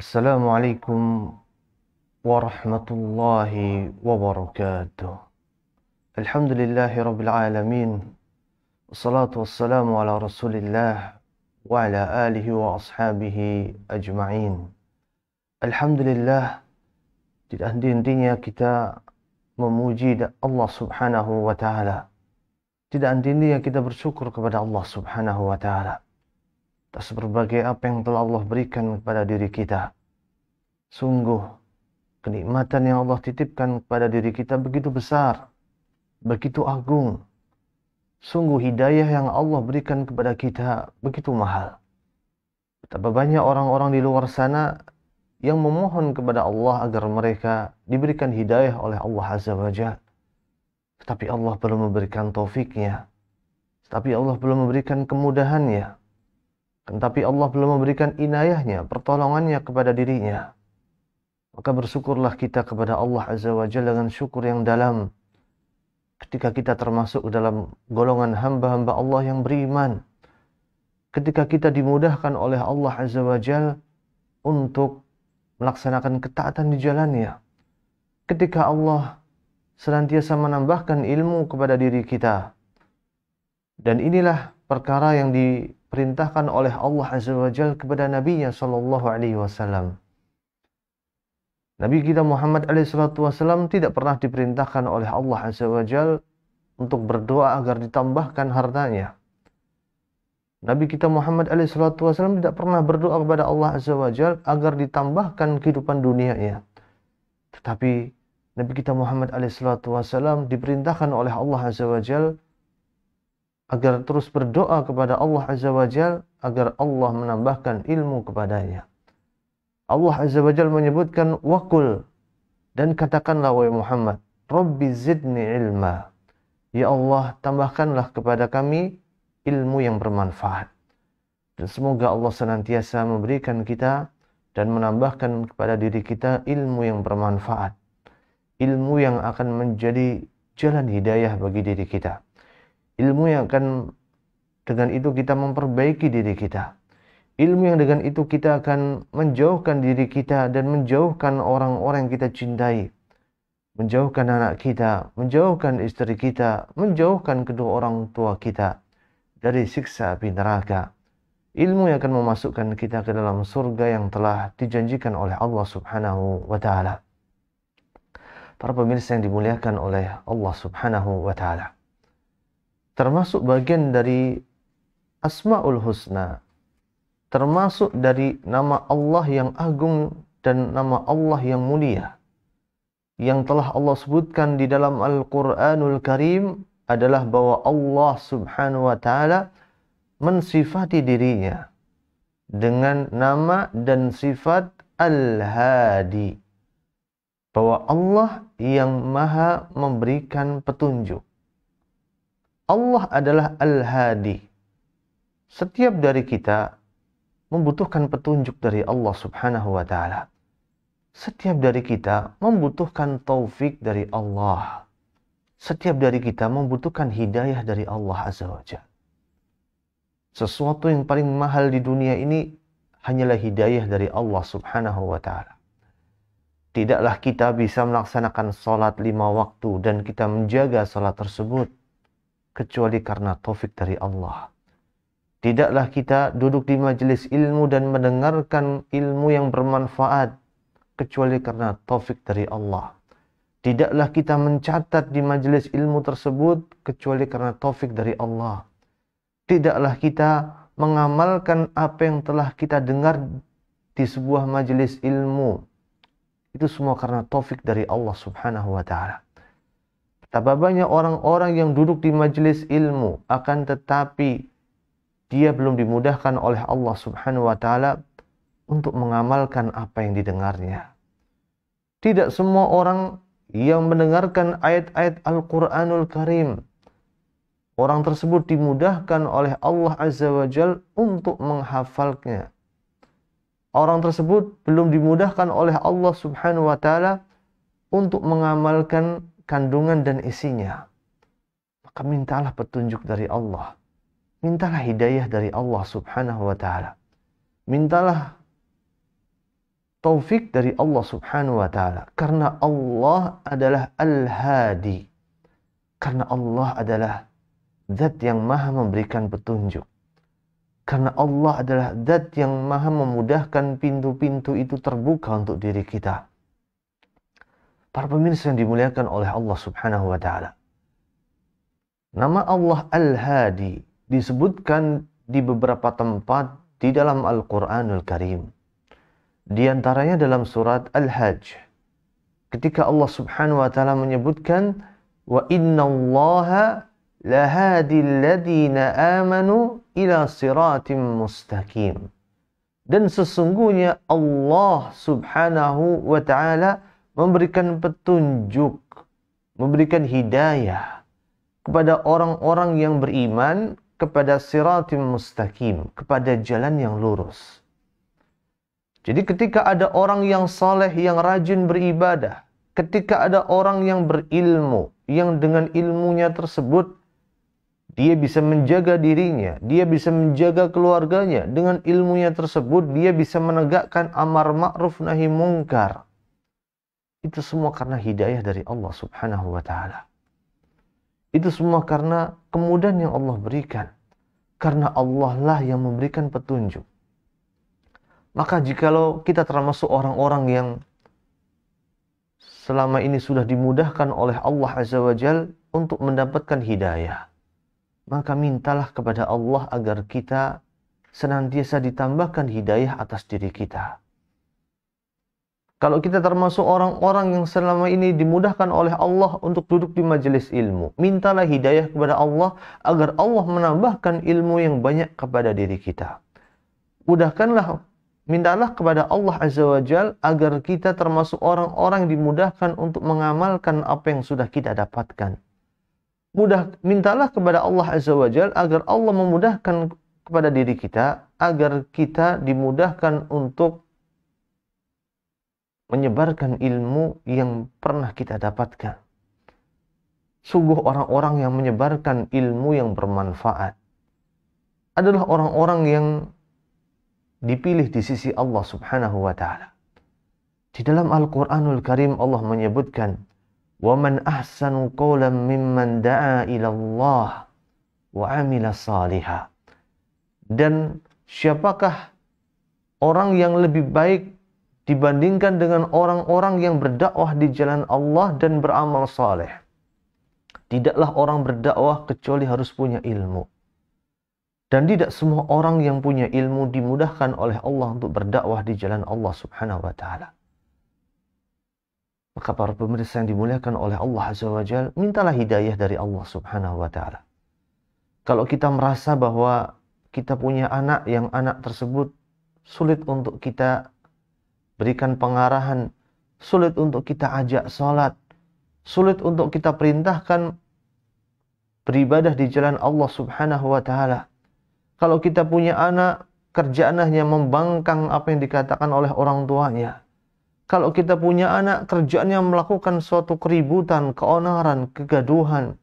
السلام عليكم ورحمة الله وبركاته الحمد لله رب العالمين والصلاة والسلام على رسول الله وعلى آله وأصحابه أجمعين الحمد لله di دين دنيا kita memuji Allah subhanahu wa ta'ala di akhir dunia kita bersyukur kepada Allah subhanahu wa ta'ala atas berbagai apa yang telah Allah berikan kepada diri kita. Sungguh, kenikmatan yang Allah titipkan kepada diri kita begitu besar, begitu agung. Sungguh hidayah yang Allah berikan kepada kita begitu mahal. Betapa banyak orang-orang di luar sana yang memohon kepada Allah agar mereka diberikan hidayah oleh Allah Azza wa Jalla. Tetapi Allah belum memberikan taufiknya. Tetapi Allah belum memberikan kemudahannya tetapi Allah belum memberikan inayahnya, pertolongannya kepada dirinya. Maka bersyukurlah kita kepada Allah Azza wa Jalla dengan syukur yang dalam. Ketika kita termasuk dalam golongan hamba-hamba Allah yang beriman. Ketika kita dimudahkan oleh Allah Azza wa Jalla untuk melaksanakan ketaatan di jalannya. Ketika Allah senantiasa menambahkan ilmu kepada diri kita. Dan inilah perkara yang diperintahkan oleh Allah Azza wa Jal kepada Nabi-Nya Shallallahu Alaihi Wasallam. Nabi kita Muhammad SAW tidak pernah diperintahkan oleh Allah Azza wa Jal untuk berdoa agar ditambahkan hartanya. Nabi kita Muhammad SAW tidak pernah berdoa kepada Allah Azza wa Jal agar ditambahkan kehidupan dunianya. Tetapi Nabi kita Muhammad SAW diperintahkan oleh Allah Azza wa Jal agar terus berdoa kepada Allah Azza wa Jal agar Allah menambahkan ilmu kepadanya. Allah Azza wa Jal menyebutkan wakul dan katakanlah wahai Muhammad, Rabbi zidni ilma. Ya Allah, tambahkanlah kepada kami ilmu yang bermanfaat. Dan semoga Allah senantiasa memberikan kita dan menambahkan kepada diri kita ilmu yang bermanfaat. Ilmu yang akan menjadi jalan hidayah bagi diri kita. Ilmu yang akan dengan itu kita memperbaiki diri kita. Ilmu yang dengan itu kita akan menjauhkan diri kita dan menjauhkan orang-orang yang kita cintai. Menjauhkan anak kita, menjauhkan istri kita, menjauhkan kedua orang tua kita dari siksa api neraka. Ilmu yang akan memasukkan kita ke dalam surga yang telah dijanjikan oleh Allah Subhanahu wa taala. Para pemirsa yang dimuliakan oleh Allah Subhanahu wa taala termasuk bagian dari Asmaul Husna, termasuk dari nama Allah yang agung dan nama Allah yang mulia, yang telah Allah sebutkan di dalam Al-Quranul Karim adalah bahwa Allah Subhanahu wa Ta'ala mensifati dirinya dengan nama dan sifat Al-Hadi, bahwa Allah yang Maha memberikan petunjuk Allah adalah Al-Hadi. Setiap dari kita membutuhkan petunjuk dari Allah Subhanahu wa taala. Setiap dari kita membutuhkan taufik dari Allah. Setiap dari kita membutuhkan hidayah dari Allah Azza wa Sesuatu yang paling mahal di dunia ini hanyalah hidayah dari Allah Subhanahu wa taala. Tidaklah kita bisa melaksanakan sholat lima waktu dan kita menjaga sholat tersebut kecuali karena taufik dari Allah. Tidaklah kita duduk di majelis ilmu dan mendengarkan ilmu yang bermanfaat kecuali karena taufik dari Allah. Tidaklah kita mencatat di majelis ilmu tersebut kecuali karena taufik dari Allah. Tidaklah kita mengamalkan apa yang telah kita dengar di sebuah majelis ilmu. Itu semua karena taufik dari Allah Subhanahu wa taala. Betapa banyak orang-orang yang duduk di majelis ilmu akan tetapi dia belum dimudahkan oleh Allah Subhanahu wa taala untuk mengamalkan apa yang didengarnya. Tidak semua orang yang mendengarkan ayat-ayat Al-Qur'anul Karim orang tersebut dimudahkan oleh Allah Azza wa Jal untuk menghafalnya. Orang tersebut belum dimudahkan oleh Allah Subhanahu wa taala untuk mengamalkan kandungan dan isinya, maka mintalah petunjuk dari Allah. Mintalah hidayah dari Allah Subhanahu wa taala. Mintalah taufik dari Allah Subhanahu wa taala karena Allah adalah Al-Hadi. Karena Allah adalah zat yang Maha memberikan petunjuk. Karena Allah adalah zat yang Maha memudahkan pintu-pintu itu terbuka untuk diri kita Para pemirsa yang dimuliakan oleh Allah Subhanahu wa taala. Nama Allah Al-Hadi disebutkan di beberapa tempat di dalam Al-Qur'anul Karim. Di antaranya dalam surat Al-Hajj. Ketika Allah Subhanahu wa taala menyebutkan wa inna allaha lahadi ladina amanu ila siratim mustaqim. Dan sesungguhnya Allah subhanahu wa ta'ala memberikan petunjuk, memberikan hidayah kepada orang-orang yang beriman kepada siratim mustaqim, kepada jalan yang lurus. Jadi ketika ada orang yang soleh, yang rajin beribadah, ketika ada orang yang berilmu, yang dengan ilmunya tersebut dia bisa menjaga dirinya, dia bisa menjaga keluarganya. Dengan ilmunya tersebut, dia bisa menegakkan amar ma'ruf nahi mungkar. Itu semua karena hidayah dari Allah Subhanahu wa taala. Itu semua karena kemudahan yang Allah berikan. Karena Allah lah yang memberikan petunjuk. Maka jikalau kita termasuk orang-orang yang selama ini sudah dimudahkan oleh Allah Azza wa Jal untuk mendapatkan hidayah. Maka mintalah kepada Allah agar kita senantiasa ditambahkan hidayah atas diri kita. Kalau kita termasuk orang-orang yang selama ini dimudahkan oleh Allah untuk duduk di majelis ilmu, mintalah hidayah kepada Allah agar Allah menambahkan ilmu yang banyak kepada diri kita. Mudahkanlah, mintalah kepada Allah Azza wa Jal agar kita termasuk orang-orang yang dimudahkan untuk mengamalkan apa yang sudah kita dapatkan. Mudah, mintalah kepada Allah Azza wa Jal agar Allah memudahkan kepada diri kita agar kita dimudahkan untuk menyebarkan ilmu yang pernah kita dapatkan. Sungguh orang-orang yang menyebarkan ilmu yang bermanfaat adalah orang-orang yang dipilih di sisi Allah Subhanahu wa taala. Di dalam Al-Qur'anul Karim Allah menyebutkan, "Wa man ahsanu qawlan mimman da'a ila Allah wa 'amila salihah." Dan siapakah orang yang lebih baik dibandingkan dengan orang-orang yang berdakwah di jalan Allah dan beramal saleh. Tidaklah orang berdakwah kecuali harus punya ilmu. Dan tidak semua orang yang punya ilmu dimudahkan oleh Allah untuk berdakwah di jalan Allah Subhanahu wa taala. Maka para pemirsa yang dimuliakan oleh Allah Azza wa Jal, mintalah hidayah dari Allah Subhanahu wa taala. Kalau kita merasa bahwa kita punya anak yang anak tersebut sulit untuk kita berikan pengarahan, sulit untuk kita ajak sholat, sulit untuk kita perintahkan beribadah di jalan Allah Subhanahu wa taala. Kalau kita punya anak, kerjaan hanya membangkang apa yang dikatakan oleh orang tuanya. Kalau kita punya anak, kerjaannya melakukan suatu keributan, keonaran, kegaduhan,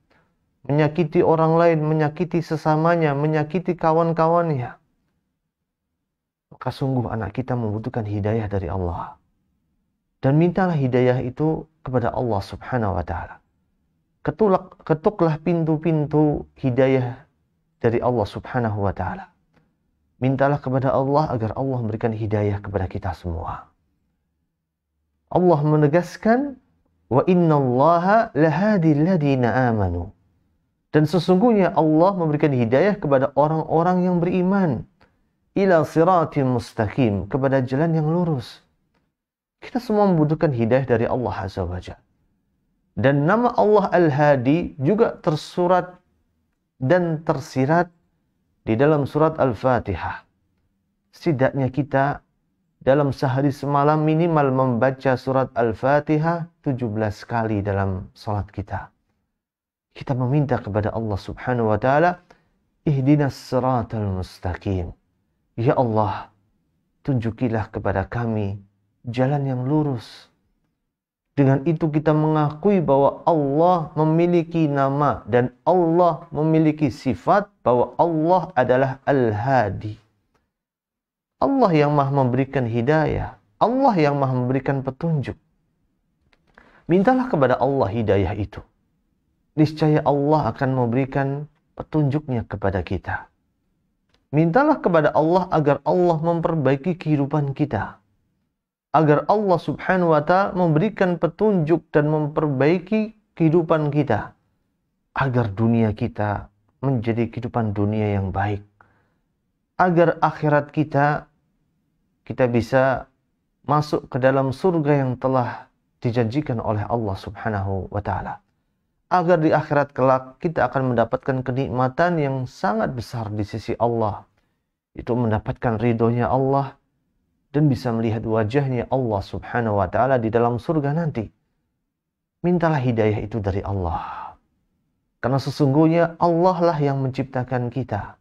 menyakiti orang lain, menyakiti sesamanya, menyakiti kawan-kawannya maka sungguh anak kita membutuhkan hidayah dari Allah. Dan mintalah hidayah itu kepada Allah Subhanahu wa taala. Ketulak, ketuklah pintu-pintu hidayah dari Allah Subhanahu wa taala. Mintalah kepada Allah agar Allah memberikan hidayah kepada kita semua. Allah menegaskan wa innallaha lahadil ladina amanu. Dan sesungguhnya Allah memberikan hidayah kepada orang-orang yang beriman ila siratim mustaqim kepada jalan yang lurus. Kita semua membutuhkan hidayah dari Allah Azza wa Dan nama Allah Al-Hadi juga tersurat dan tersirat di dalam surat Al-Fatihah. Setidaknya kita dalam sehari semalam minimal membaca surat Al-Fatihah 17 kali dalam salat kita. Kita meminta kepada Allah Subhanahu wa taala ihdinas siratal mustaqim Ya Allah, tunjukilah kepada kami jalan yang lurus. Dengan itu kita mengakui bahwa Allah memiliki nama dan Allah memiliki sifat bahwa Allah adalah Al-Hadi. Allah yang maha memberikan hidayah. Allah yang maha memberikan petunjuk. Mintalah kepada Allah hidayah itu. Niscaya Allah akan memberikan petunjuknya kepada kita. Mintalah kepada Allah agar Allah memperbaiki kehidupan kita. Agar Allah subhanahu wa ta'ala memberikan petunjuk dan memperbaiki kehidupan kita. Agar dunia kita menjadi kehidupan dunia yang baik. Agar akhirat kita, kita bisa masuk ke dalam surga yang telah dijanjikan oleh Allah subhanahu wa ta'ala agar di akhirat kelak kita akan mendapatkan kenikmatan yang sangat besar di sisi Allah. Itu mendapatkan ridhonya Allah dan bisa melihat wajahnya Allah subhanahu wa ta'ala di dalam surga nanti. Mintalah hidayah itu dari Allah. Karena sesungguhnya Allah lah yang menciptakan kita.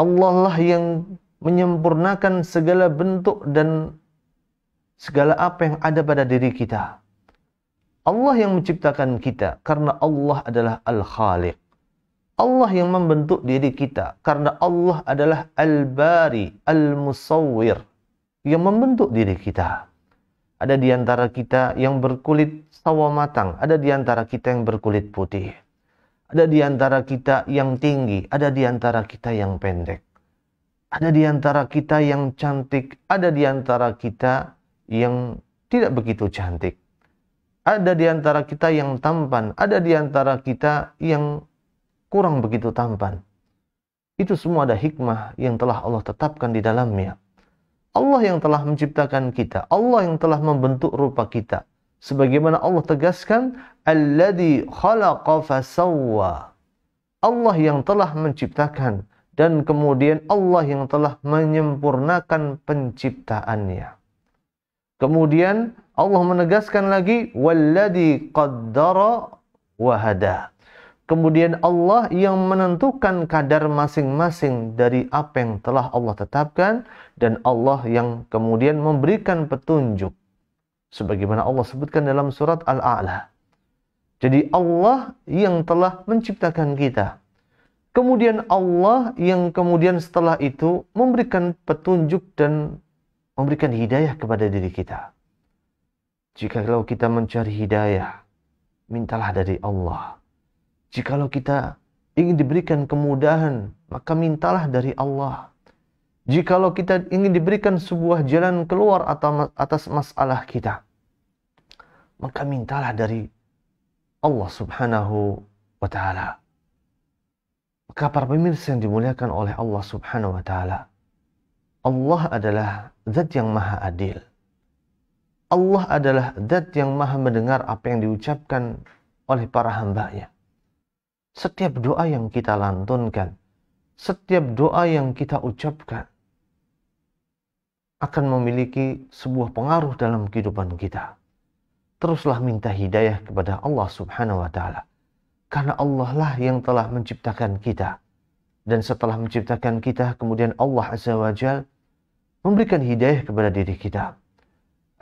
Allah lah yang menyempurnakan segala bentuk dan segala apa yang ada pada diri kita Allah yang menciptakan kita karena Allah adalah Al-Khaliq. Allah yang membentuk diri kita karena Allah adalah Al-Bari, Al-Musawwir yang membentuk diri kita. Ada di antara kita yang berkulit sawo matang, ada di antara kita yang berkulit putih. Ada di antara kita yang tinggi, ada di antara kita yang pendek. Ada di antara kita yang cantik, ada di antara kita yang tidak begitu cantik ada di antara kita yang tampan, ada di antara kita yang kurang begitu tampan. Itu semua ada hikmah yang telah Allah tetapkan di dalamnya. Allah yang telah menciptakan kita, Allah yang telah membentuk rupa kita. Sebagaimana Allah tegaskan, Alladhi khalaqa fasawwa." Allah yang telah menciptakan dan kemudian Allah yang telah menyempurnakan penciptaannya. Kemudian Allah menegaskan lagi walladhi qaddara wahada. Kemudian Allah yang menentukan kadar masing-masing dari apa yang telah Allah tetapkan dan Allah yang kemudian memberikan petunjuk. Sebagaimana Allah sebutkan dalam surat Al-A'la. Jadi Allah yang telah menciptakan kita. Kemudian Allah yang kemudian setelah itu memberikan petunjuk dan memberikan hidayah kepada diri kita. Jikalau kita mencari hidayah, mintalah dari Allah. Jikalau kita ingin diberikan kemudahan, maka mintalah dari Allah. Jikalau kita ingin diberikan sebuah jalan keluar atas masalah kita, maka mintalah dari Allah Subhanahu wa Ta'ala. Maka para pemirsa yang dimuliakan oleh Allah Subhanahu wa Ta'ala, Allah adalah zat yang maha adil. Allah adalah zat yang maha mendengar apa yang diucapkan oleh para hambanya. Setiap doa yang kita lantunkan, setiap doa yang kita ucapkan, akan memiliki sebuah pengaruh dalam kehidupan kita. Teruslah minta hidayah kepada Allah subhanahu wa ta'ala. Karena Allah lah yang telah menciptakan kita. Dan setelah menciptakan kita, kemudian Allah azza wa jal memberikan hidayah kepada diri kita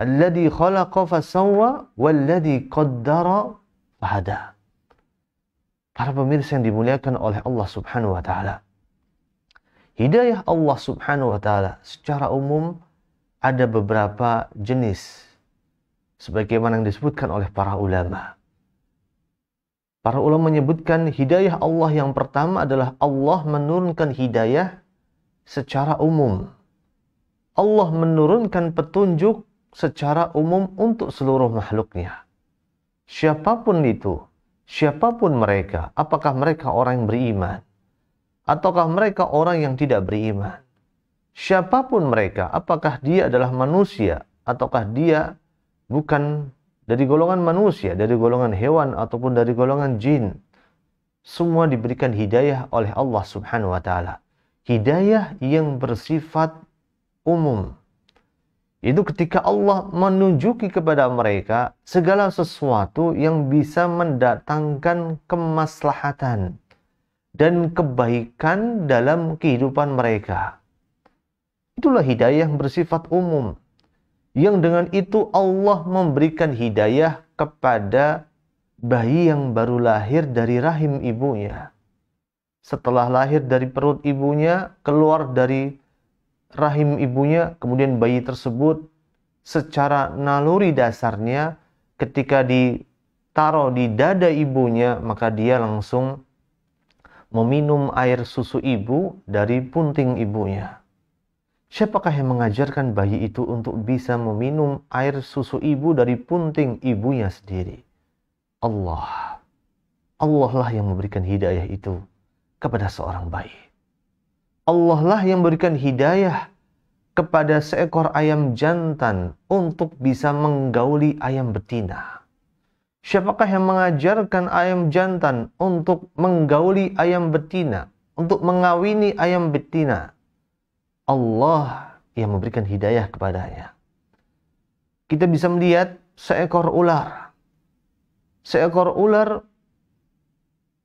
Alladhi khalaqa fasawwa walladhi qaddara fahada. Para pemirsa yang dimuliakan oleh Allah Subhanahu wa taala. Hidayah Allah Subhanahu wa taala secara umum ada beberapa jenis sebagaimana yang disebutkan oleh para ulama. Para ulama menyebutkan hidayah Allah yang pertama adalah Allah menurunkan hidayah secara umum. Allah menurunkan petunjuk secara umum untuk seluruh makhluknya. Siapapun itu, siapapun mereka, apakah mereka orang yang beriman, ataukah mereka orang yang tidak beriman. Siapapun mereka, apakah dia adalah manusia, ataukah dia bukan dari golongan manusia, dari golongan hewan, ataupun dari golongan jin. Semua diberikan hidayah oleh Allah Subhanahu wa Ta'ala. Hidayah yang bersifat umum, itu ketika Allah menunjuki kepada mereka segala sesuatu yang bisa mendatangkan kemaslahatan dan kebaikan dalam kehidupan mereka. Itulah hidayah bersifat umum. Yang dengan itu Allah memberikan hidayah kepada bayi yang baru lahir dari rahim ibunya. Setelah lahir dari perut ibunya, keluar dari rahim ibunya, kemudian bayi tersebut secara naluri dasarnya ketika ditaruh di dada ibunya, maka dia langsung meminum air susu ibu dari punting ibunya. Siapakah yang mengajarkan bayi itu untuk bisa meminum air susu ibu dari punting ibunya sendiri? Allah. Allah lah yang memberikan hidayah itu kepada seorang bayi. Allah lah yang berikan hidayah kepada seekor ayam jantan untuk bisa menggauli ayam betina. Siapakah yang mengajarkan ayam jantan untuk menggauli ayam betina, untuk mengawini ayam betina? Allah yang memberikan hidayah kepadanya. Kita bisa melihat seekor ular. Seekor ular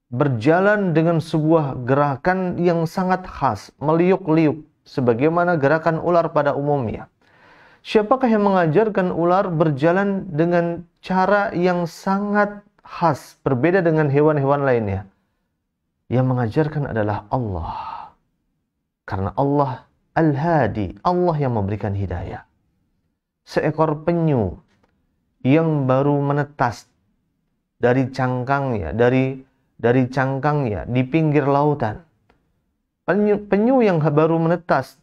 berjalan dengan sebuah gerakan yang sangat khas, meliuk-liuk, sebagaimana gerakan ular pada umumnya. Siapakah yang mengajarkan ular berjalan dengan cara yang sangat khas, berbeda dengan hewan-hewan lainnya? Yang mengajarkan adalah Allah. Karena Allah Al-Hadi, Allah yang memberikan hidayah. Seekor penyu yang baru menetas dari cangkangnya, dari dari cangkangnya di pinggir lautan. Penyu, penyu yang baru menetas,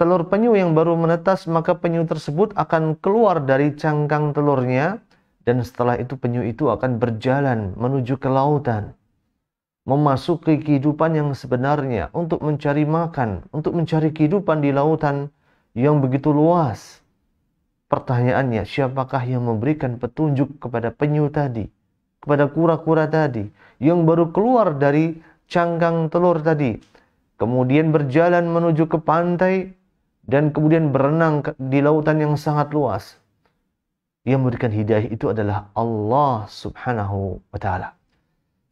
telur penyu yang baru menetas, maka penyu tersebut akan keluar dari cangkang telurnya, dan setelah itu penyu itu akan berjalan menuju ke lautan, memasuki kehidupan yang sebenarnya untuk mencari makan, untuk mencari kehidupan di lautan yang begitu luas. Pertanyaannya, siapakah yang memberikan petunjuk kepada penyu tadi? kepada kura-kura tadi yang baru keluar dari cangkang telur tadi, kemudian berjalan menuju ke pantai dan kemudian berenang di lautan yang sangat luas. Yang memberikan hidayah itu adalah Allah Subhanahu wa taala.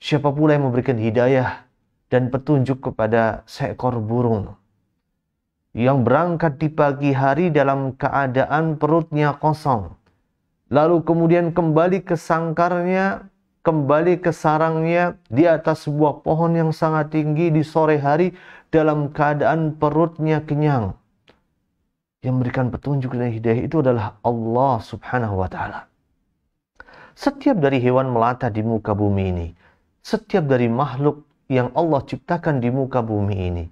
Siapa pula yang memberikan hidayah dan petunjuk kepada seekor burung yang berangkat di pagi hari dalam keadaan perutnya kosong, lalu kemudian kembali ke sangkarnya kembali ke sarangnya di atas sebuah pohon yang sangat tinggi di sore hari dalam keadaan perutnya kenyang. Yang memberikan petunjuk dan hidayah itu adalah Allah Subhanahu wa taala. Setiap dari hewan melata di muka bumi ini, setiap dari makhluk yang Allah ciptakan di muka bumi ini,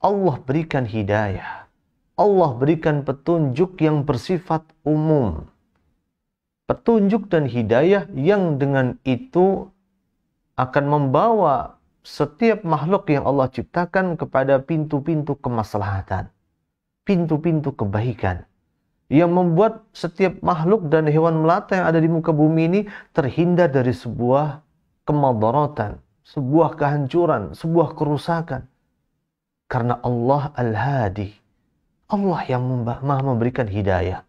Allah berikan hidayah. Allah berikan petunjuk yang bersifat umum petunjuk dan hidayah yang dengan itu akan membawa setiap makhluk yang Allah ciptakan kepada pintu-pintu kemaslahatan, pintu-pintu kebaikan yang membuat setiap makhluk dan hewan melata yang ada di muka bumi ini terhindar dari sebuah kemadaratan, sebuah kehancuran, sebuah kerusakan. Karena Allah Al-Hadi, Allah yang maha memberikan hidayah.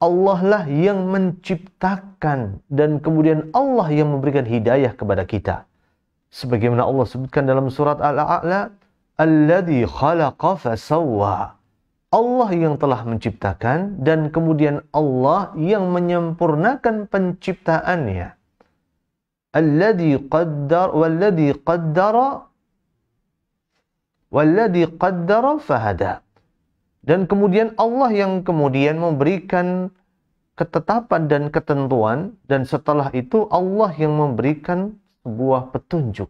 Allah lah yang menciptakan dan kemudian Allah yang memberikan hidayah kepada kita. Sebagaimana Allah sebutkan dalam surat Al-A'la, "Alladzi khalaqa fasawwa." Allah yang telah menciptakan dan kemudian Allah yang menyempurnakan penciptaannya. Alladzi qaddar walladzi qaddara walladzi qaddara fahada. Dan kemudian Allah yang kemudian memberikan ketetapan dan ketentuan dan setelah itu Allah yang memberikan sebuah petunjuk.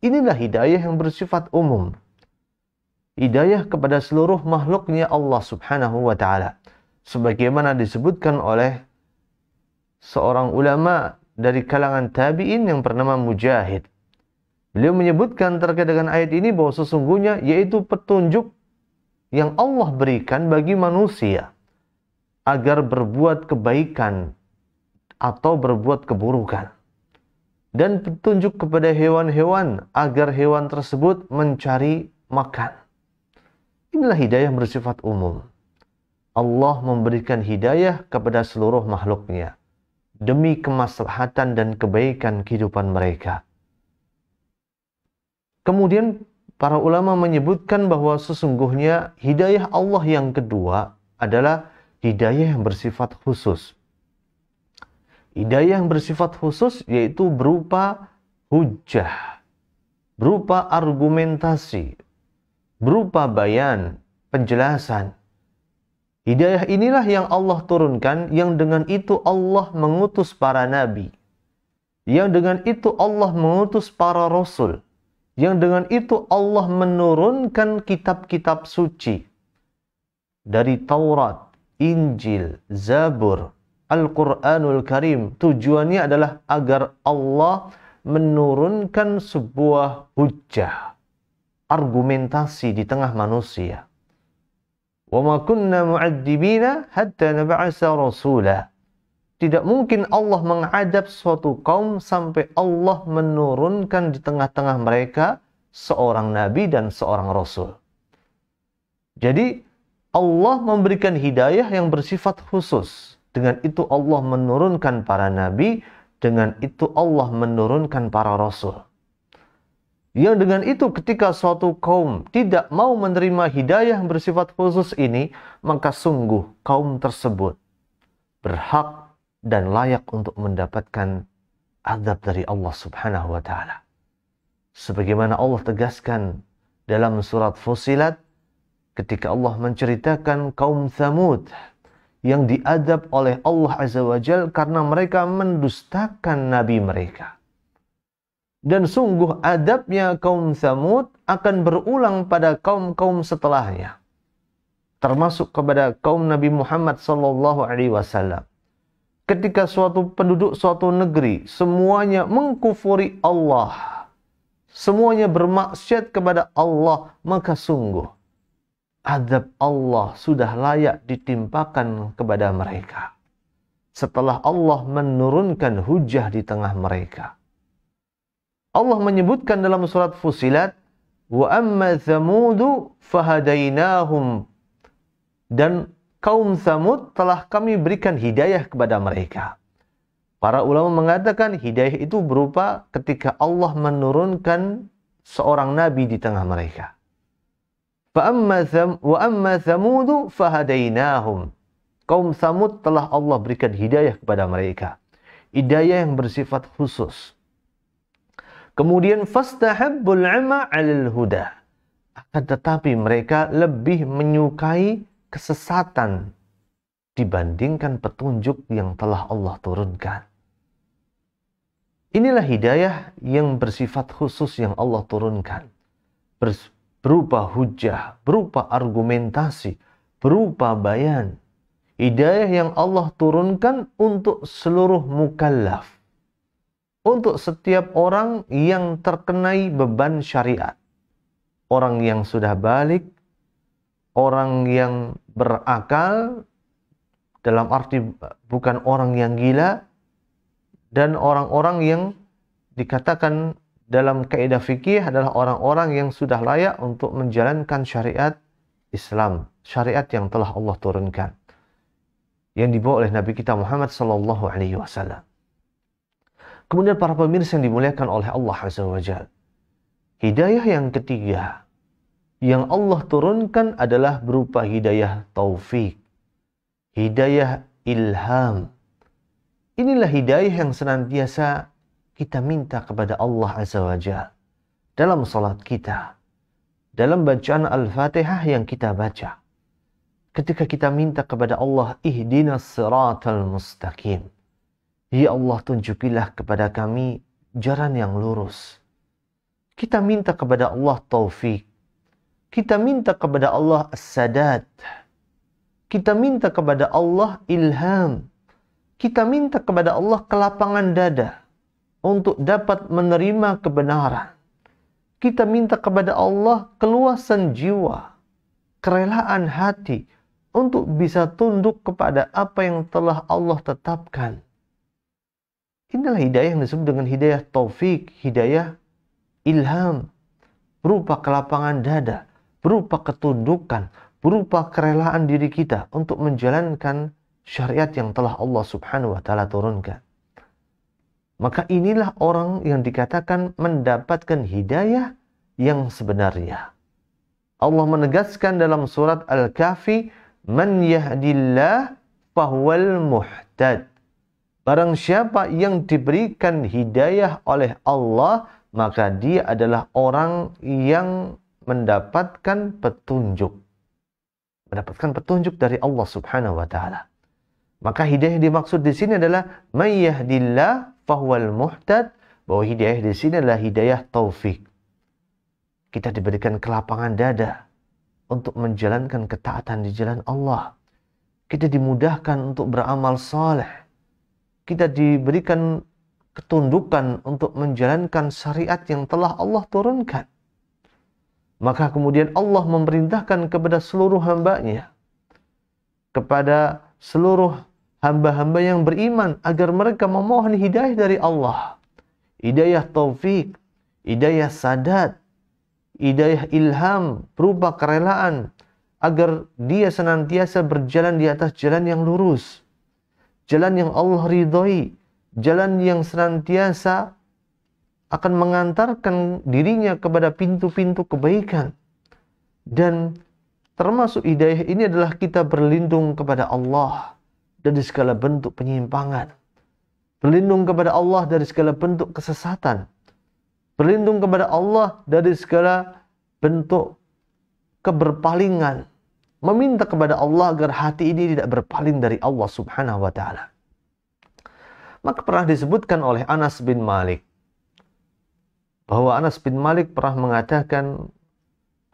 Inilah hidayah yang bersifat umum. Hidayah kepada seluruh makhluknya Allah subhanahu wa ta'ala. Sebagaimana disebutkan oleh seorang ulama dari kalangan tabi'in yang bernama Mujahid. Beliau menyebutkan terkait dengan ayat ini bahwa sesungguhnya yaitu petunjuk yang Allah berikan bagi manusia agar berbuat kebaikan atau berbuat keburukan dan petunjuk kepada hewan-hewan agar hewan tersebut mencari makan. Inilah hidayah bersifat umum. Allah memberikan hidayah kepada seluruh makhluknya demi kemaslahatan dan kebaikan kehidupan mereka. Kemudian para ulama menyebutkan bahwa sesungguhnya hidayah Allah yang kedua adalah hidayah yang bersifat khusus. Hidayah yang bersifat khusus yaitu berupa hujah, berupa argumentasi, berupa bayan, penjelasan. Hidayah inilah yang Allah turunkan, yang dengan itu Allah mengutus para nabi, yang dengan itu Allah mengutus para rasul, yang dengan itu Allah menurunkan kitab-kitab suci dari Taurat, Injil, Zabur, Al-Quranul Karim. Tujuannya adalah agar Allah menurunkan sebuah hujah, argumentasi di tengah manusia. وَمَا كُنَّا مُعَدِّبِينَ حَتَّى نَبَعَسَ رَسُولًا tidak mungkin Allah mengadab suatu kaum sampai Allah menurunkan di tengah-tengah mereka seorang nabi dan seorang rasul. Jadi Allah memberikan hidayah yang bersifat khusus. Dengan itu Allah menurunkan para nabi, dengan itu Allah menurunkan para rasul. Yang dengan itu ketika suatu kaum tidak mau menerima hidayah yang bersifat khusus ini, maka sungguh kaum tersebut berhak dan layak untuk mendapatkan azab dari Allah Subhanahu wa taala. Sebagaimana Allah tegaskan dalam surat Fusilat ketika Allah menceritakan kaum Thamud yang diadab oleh Allah Azza wa Jal karena mereka mendustakan nabi mereka. Dan sungguh adabnya kaum Thamud akan berulang pada kaum-kaum setelahnya. Termasuk kepada kaum Nabi Muhammad sallallahu alaihi wasallam ketika suatu penduduk suatu negeri semuanya mengkufuri Allah, semuanya bermaksiat kepada Allah, maka sungguh azab Allah sudah layak ditimpakan kepada mereka. Setelah Allah menurunkan hujah di tengah mereka. Allah menyebutkan dalam surat Fusilat, "Wa amma thamudu fahadainahum." Dan kaum Samud telah kami berikan hidayah kepada mereka. Para ulama mengatakan hidayah itu berupa ketika Allah menurunkan seorang nabi di tengah mereka. Wa amma Samudu fahadainahum. Kaum Samud telah Allah berikan hidayah kepada mereka. Hidayah yang bersifat khusus. Kemudian fastahabbul ama 'alal huda. Akan tetapi mereka lebih menyukai kesesatan dibandingkan petunjuk yang telah Allah turunkan. Inilah hidayah yang bersifat khusus yang Allah turunkan. Berupa hujah, berupa argumentasi, berupa bayan. Hidayah yang Allah turunkan untuk seluruh mukallaf. Untuk setiap orang yang terkenai beban syariat. Orang yang sudah balik, orang yang berakal dalam arti bukan orang yang gila dan orang-orang yang dikatakan dalam kaidah fikih adalah orang-orang yang sudah layak untuk menjalankan syariat Islam, syariat yang telah Allah turunkan yang dibawa oleh Nabi kita Muhammad sallallahu alaihi wasallam. Kemudian para pemirsa yang dimuliakan oleh Allah Azza wa Hidayah yang ketiga yang Allah turunkan adalah berupa hidayah taufik, hidayah ilham. Inilah hidayah yang senantiasa kita minta kepada Allah Azza wa Jal dalam salat kita, dalam bacaan Al-Fatihah yang kita baca. Ketika kita minta kepada Allah, ihdina siratal mustaqim. Ya Allah tunjukilah kepada kami jalan yang lurus. Kita minta kepada Allah taufik kita minta kepada Allah as-sadat. Kita minta kepada Allah ilham. Kita minta kepada Allah kelapangan dada untuk dapat menerima kebenaran. Kita minta kepada Allah keluasan jiwa, kerelaan hati untuk bisa tunduk kepada apa yang telah Allah tetapkan. Inilah hidayah yang disebut dengan hidayah taufik, hidayah ilham, berupa kelapangan dada berupa ketundukan, berupa kerelaan diri kita untuk menjalankan syariat yang telah Allah Subhanahu wa taala turunkan. Maka inilah orang yang dikatakan mendapatkan hidayah yang sebenarnya. Allah menegaskan dalam surat Al-Kahfi, "Man yahdillah fahuwal muhtad." Barang siapa yang diberikan hidayah oleh Allah, maka dia adalah orang yang mendapatkan petunjuk. Mendapatkan petunjuk dari Allah Subhanahu wa taala. Maka hidayah dimaksud di sini adalah mayyahdillah fahuwal muhtad. Bahwa hidayah di sini adalah hidayah taufik. Kita diberikan kelapangan dada untuk menjalankan ketaatan di jalan Allah. Kita dimudahkan untuk beramal saleh. Kita diberikan ketundukan untuk menjalankan syariat yang telah Allah turunkan. Maka kemudian Allah memerintahkan kepada seluruh hambanya, kepada seluruh hamba-hamba yang beriman agar mereka memohon hidayah dari Allah. Hidayah taufik, hidayah sadat, hidayah ilham berupa kerelaan agar dia senantiasa berjalan di atas jalan yang lurus, jalan yang Allah ridhoi, jalan yang senantiasa akan mengantarkan dirinya kepada pintu-pintu kebaikan. Dan termasuk hidayah ini adalah kita berlindung kepada Allah dari segala bentuk penyimpangan. Berlindung kepada Allah dari segala bentuk kesesatan. Berlindung kepada Allah dari segala bentuk keberpalingan. Meminta kepada Allah agar hati ini tidak berpaling dari Allah subhanahu wa ta'ala. Maka pernah disebutkan oleh Anas bin Malik bahwa Anas bin Malik pernah mengatakan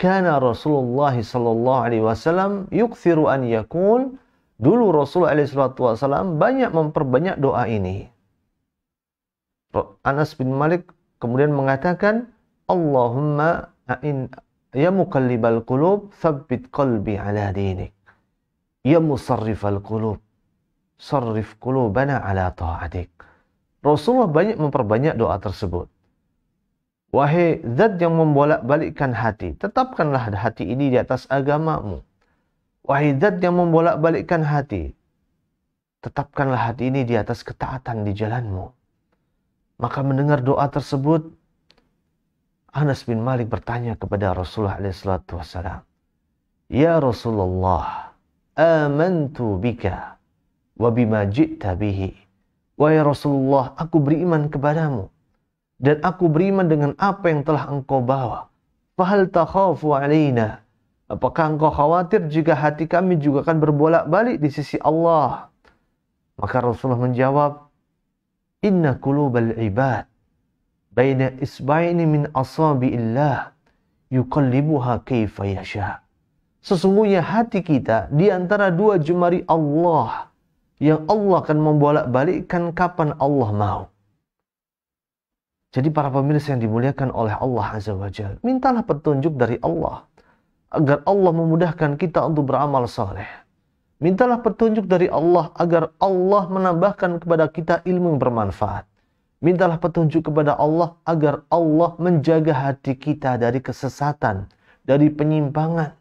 kana Rasulullah sallallahu alaihi wasallam yukthiru an yakun dulu Rasulullah alaihi wasallam banyak memperbanyak doa ini Anas bin Malik kemudian mengatakan Allahumma a'in ya muqallibal qulub thabbit qalbi ala dinik ya musarrifal qulub sarrif qulubana ala ta'atik Rasulullah banyak memperbanyak doa tersebut Wahai zat yang membolak-balikkan hati, tetapkanlah hati ini di atas agamamu. Wahai zat yang membolak-balikkan hati, tetapkanlah hati ini di atas ketaatan di jalanmu. Maka mendengar doa tersebut, Anas bin Malik bertanya kepada Rasulullah SAW, Ya Rasulullah, amantu bika wa bima ji'ta bihi. Wahai Rasulullah, aku beriman kepadamu dan aku beriman dengan apa yang telah engkau bawa. Fahal takhafu alaina. Apakah engkau khawatir jika hati kami juga akan berbolak-balik di sisi Allah? Maka Rasulullah menjawab, Inna kulubal ibad baina isba'ini min asabi'illah yuqallibuha kaifa yasha. Sesungguhnya hati kita di antara dua jemari Allah yang Allah akan membolak-balikkan kapan Allah mau. Jadi para pemirsa yang dimuliakan oleh Allah Azza wa Jal, mintalah petunjuk dari Allah agar Allah memudahkan kita untuk beramal saleh. Mintalah petunjuk dari Allah agar Allah menambahkan kepada kita ilmu yang bermanfaat. Mintalah petunjuk kepada Allah agar Allah menjaga hati kita dari kesesatan, dari penyimpangan.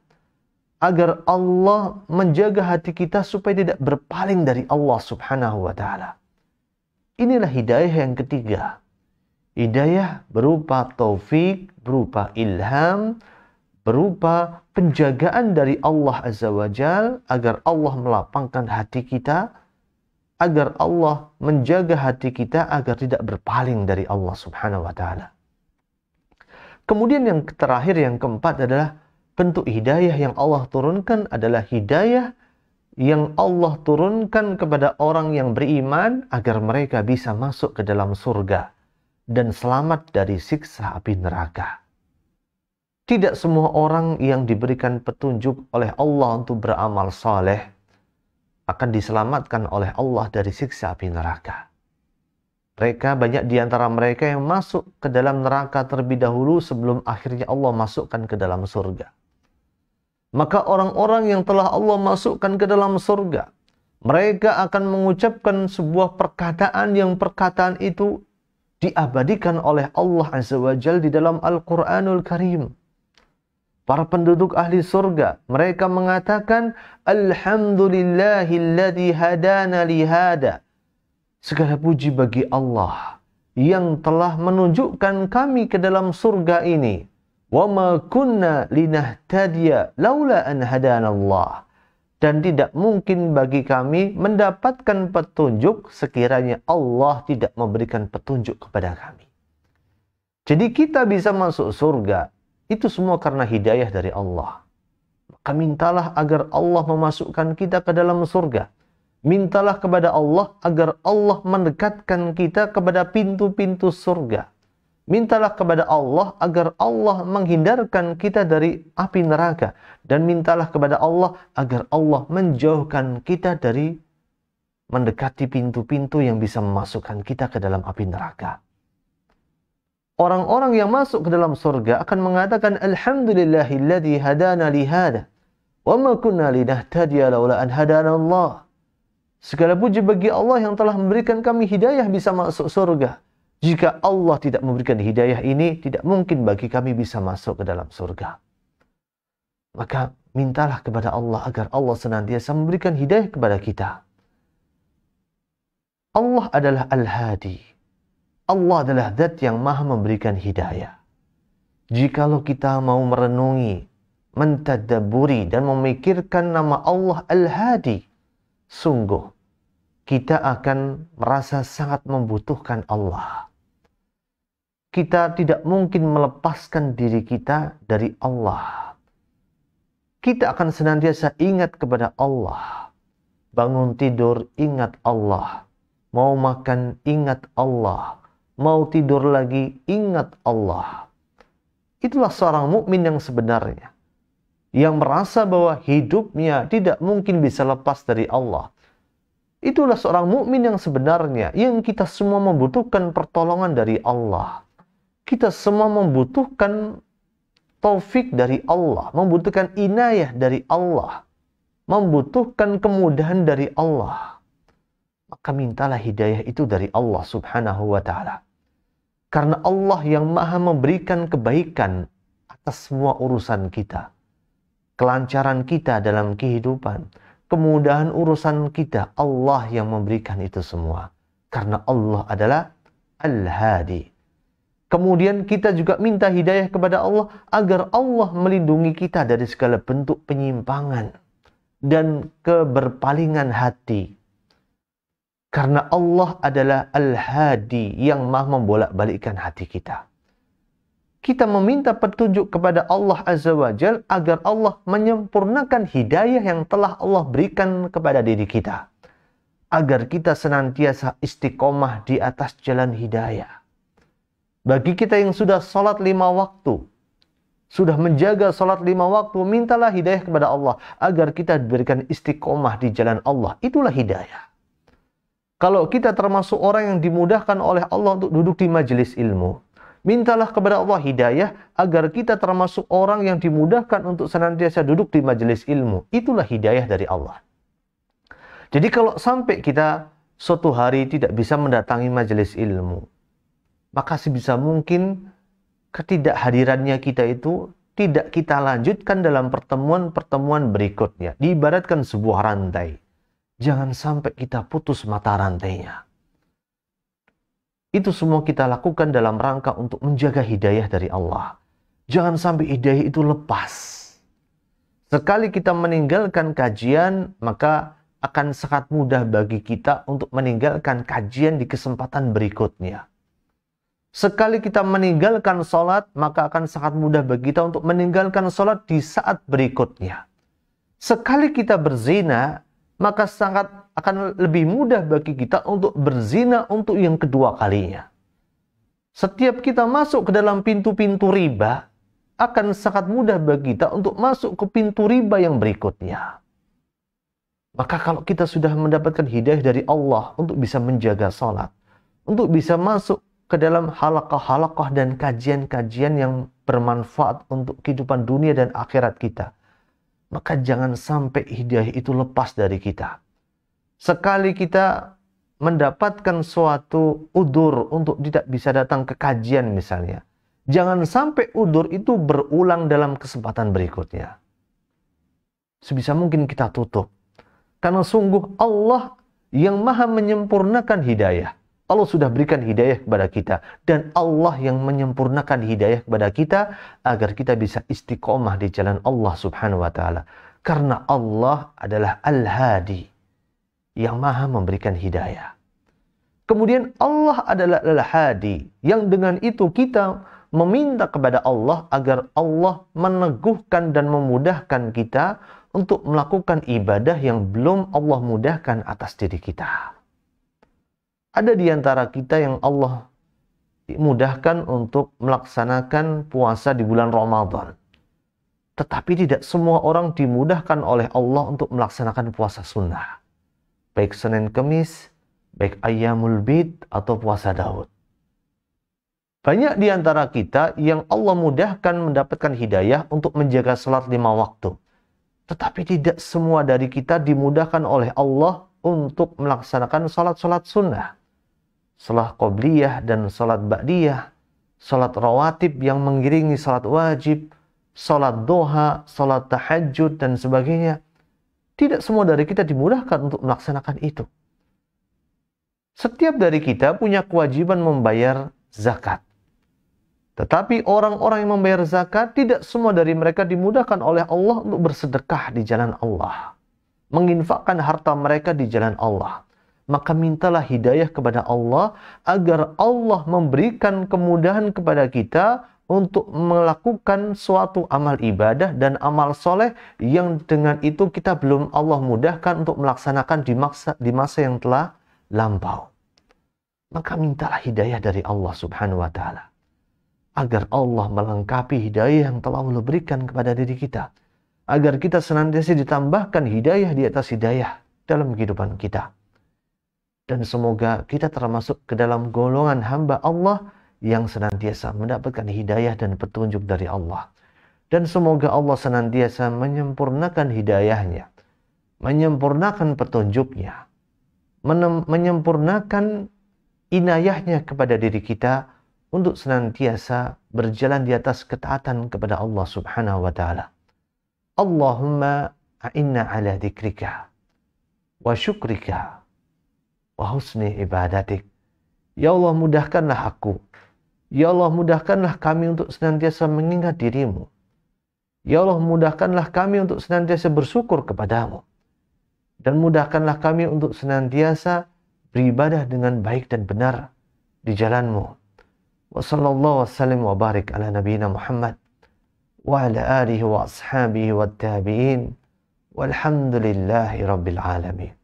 Agar Allah menjaga hati kita supaya tidak berpaling dari Allah subhanahu wa ta'ala. Inilah hidayah yang ketiga Hidayah berupa taufik, berupa ilham, berupa penjagaan dari Allah Azza wa Jal agar Allah melapangkan hati kita, agar Allah menjaga hati kita agar tidak berpaling dari Allah Subhanahu wa taala. Kemudian yang terakhir yang keempat adalah bentuk hidayah yang Allah turunkan adalah hidayah yang Allah turunkan kepada orang yang beriman agar mereka bisa masuk ke dalam surga dan selamat dari siksa api neraka. Tidak semua orang yang diberikan petunjuk oleh Allah untuk beramal soleh akan diselamatkan oleh Allah dari siksa api neraka. Mereka banyak di antara mereka yang masuk ke dalam neraka terlebih dahulu sebelum akhirnya Allah masukkan ke dalam surga. Maka orang-orang yang telah Allah masukkan ke dalam surga, mereka akan mengucapkan sebuah perkataan yang perkataan itu diabadikan oleh Allah Azza wa Jal di dalam Al-Quranul Karim. Para penduduk ahli surga, mereka mengatakan, Alhamdulillahilladzi hadana lihada. Segala puji bagi Allah yang telah menunjukkan kami ke dalam surga ini. Wa ma kunna linahtadiya laula an dan tidak mungkin bagi kami mendapatkan petunjuk sekiranya Allah tidak memberikan petunjuk kepada kami. Jadi kita bisa masuk surga itu semua karena hidayah dari Allah. Maka mintalah agar Allah memasukkan kita ke dalam surga. Mintalah kepada Allah agar Allah mendekatkan kita kepada pintu-pintu surga. Mintalah kepada Allah agar Allah menghindarkan kita dari api neraka. Dan mintalah kepada Allah agar Allah menjauhkan kita dari mendekati pintu-pintu yang bisa memasukkan kita ke dalam api neraka. Orang-orang yang masuk ke dalam surga akan mengatakan Alhamdulillahilladzi hadana lihada wa ma kunna linahtadiya laula an hadana Allah. Segala puji bagi Allah yang telah memberikan kami hidayah bisa masuk surga. Jika Allah tidak memberikan hidayah ini, tidak mungkin bagi kami bisa masuk ke dalam surga. Maka mintalah kepada Allah agar Allah senantiasa memberikan hidayah kepada kita. Allah adalah Al-Hadi. Allah adalah zat yang maha memberikan hidayah. Jikalau kita mau merenungi, mentadaburi dan memikirkan nama Allah Al-Hadi, sungguh kita akan merasa sangat membutuhkan Allah kita tidak mungkin melepaskan diri kita dari Allah. Kita akan senantiasa ingat kepada Allah. Bangun tidur, ingat Allah. Mau makan, ingat Allah. Mau tidur lagi, ingat Allah. Itulah seorang mukmin yang sebenarnya. Yang merasa bahwa hidupnya tidak mungkin bisa lepas dari Allah. Itulah seorang mukmin yang sebenarnya, yang kita semua membutuhkan pertolongan dari Allah kita semua membutuhkan taufik dari Allah, membutuhkan inayah dari Allah, membutuhkan kemudahan dari Allah. Maka mintalah hidayah itu dari Allah Subhanahu wa taala. Karena Allah yang Maha memberikan kebaikan atas semua urusan kita. Kelancaran kita dalam kehidupan, kemudahan urusan kita, Allah yang memberikan itu semua. Karena Allah adalah Al-Hadi, Kemudian kita juga minta hidayah kepada Allah agar Allah melindungi kita dari segala bentuk penyimpangan dan keberpalingan hati. Karena Allah adalah Al-Hadi yang maha membolak-balikkan hati kita. Kita meminta petunjuk kepada Allah Azza wa Jal agar Allah menyempurnakan hidayah yang telah Allah berikan kepada diri kita. Agar kita senantiasa istiqomah di atas jalan hidayah bagi kita yang sudah sholat lima waktu, sudah menjaga sholat lima waktu, mintalah hidayah kepada Allah agar kita diberikan istiqomah di jalan Allah. Itulah hidayah. Kalau kita termasuk orang yang dimudahkan oleh Allah untuk duduk di majelis ilmu, mintalah kepada Allah hidayah agar kita termasuk orang yang dimudahkan untuk senantiasa duduk di majelis ilmu. Itulah hidayah dari Allah. Jadi kalau sampai kita suatu hari tidak bisa mendatangi majelis ilmu, maka sebisa mungkin ketidakhadirannya kita itu tidak kita lanjutkan dalam pertemuan-pertemuan berikutnya. Diibaratkan sebuah rantai. Jangan sampai kita putus mata rantainya. Itu semua kita lakukan dalam rangka untuk menjaga hidayah dari Allah. Jangan sampai hidayah itu lepas. Sekali kita meninggalkan kajian, maka akan sangat mudah bagi kita untuk meninggalkan kajian di kesempatan berikutnya. Sekali kita meninggalkan sholat, maka akan sangat mudah bagi kita untuk meninggalkan sholat di saat berikutnya. Sekali kita berzina, maka sangat akan lebih mudah bagi kita untuk berzina untuk yang kedua kalinya. Setiap kita masuk ke dalam pintu-pintu riba, akan sangat mudah bagi kita untuk masuk ke pintu riba yang berikutnya. Maka kalau kita sudah mendapatkan hidayah dari Allah untuk bisa menjaga sholat, untuk bisa masuk ke dalam halakah-halakah dan kajian-kajian yang bermanfaat untuk kehidupan dunia dan akhirat kita. Maka jangan sampai hidayah itu lepas dari kita. Sekali kita mendapatkan suatu udur untuk tidak bisa datang ke kajian misalnya. Jangan sampai udur itu berulang dalam kesempatan berikutnya. Sebisa mungkin kita tutup. Karena sungguh Allah yang maha menyempurnakan hidayah Allah sudah berikan hidayah kepada kita dan Allah yang menyempurnakan hidayah kepada kita agar kita bisa istiqomah di jalan Allah Subhanahu wa taala. Karena Allah adalah Al-Hadi yang Maha memberikan hidayah. Kemudian Allah adalah Al-Hadi yang dengan itu kita meminta kepada Allah agar Allah meneguhkan dan memudahkan kita untuk melakukan ibadah yang belum Allah mudahkan atas diri kita. Ada di antara kita yang Allah mudahkan untuk melaksanakan puasa di bulan Ramadan. Tetapi tidak semua orang dimudahkan oleh Allah untuk melaksanakan puasa sunnah. Baik Senin Kemis, baik Ayyamul Bid atau puasa Daud. Banyak di antara kita yang Allah mudahkan mendapatkan hidayah untuk menjaga sholat lima waktu. Tetapi tidak semua dari kita dimudahkan oleh Allah untuk melaksanakan sholat-sholat sunnah salat qobliyah dan salat ba'diyah, salat rawatib yang mengiringi salat wajib, salat doha, salat tahajud, dan sebagainya. Tidak semua dari kita dimudahkan untuk melaksanakan itu. Setiap dari kita punya kewajiban membayar zakat. Tetapi orang-orang yang membayar zakat, tidak semua dari mereka dimudahkan oleh Allah untuk bersedekah di jalan Allah. Menginfakkan harta mereka di jalan Allah maka mintalah hidayah kepada Allah agar Allah memberikan kemudahan kepada kita untuk melakukan suatu amal ibadah dan amal soleh yang dengan itu kita belum Allah mudahkan untuk melaksanakan di masa, di masa yang telah lampau. Maka mintalah hidayah dari Allah subhanahu wa ta'ala. Agar Allah melengkapi hidayah yang telah Allah berikan kepada diri kita. Agar kita senantiasa ditambahkan hidayah di atas hidayah dalam kehidupan kita dan semoga kita termasuk ke dalam golongan hamba Allah yang senantiasa mendapatkan hidayah dan petunjuk dari Allah. Dan semoga Allah senantiasa menyempurnakan hidayahnya, menyempurnakan petunjuknya, menyempurnakan inayahnya kepada diri kita untuk senantiasa berjalan di atas ketaatan kepada Allah Subhanahu wa taala. Allahumma a'inna ala dikrika wa syukrika wa husni ibadatik. Ya Allah mudahkanlah aku. Ya Allah mudahkanlah kami untuk senantiasa mengingat dirimu. Ya Allah mudahkanlah kami untuk senantiasa bersyukur kepadamu. Dan mudahkanlah kami untuk senantiasa beribadah dengan baik dan benar di jalanmu. Wa warahmatullahi wabarakatuh wa barik ala nabiyina Muhammad wa ala alihi wa ashabihi wa tabi'in walhamdulillahi rabbil alamin.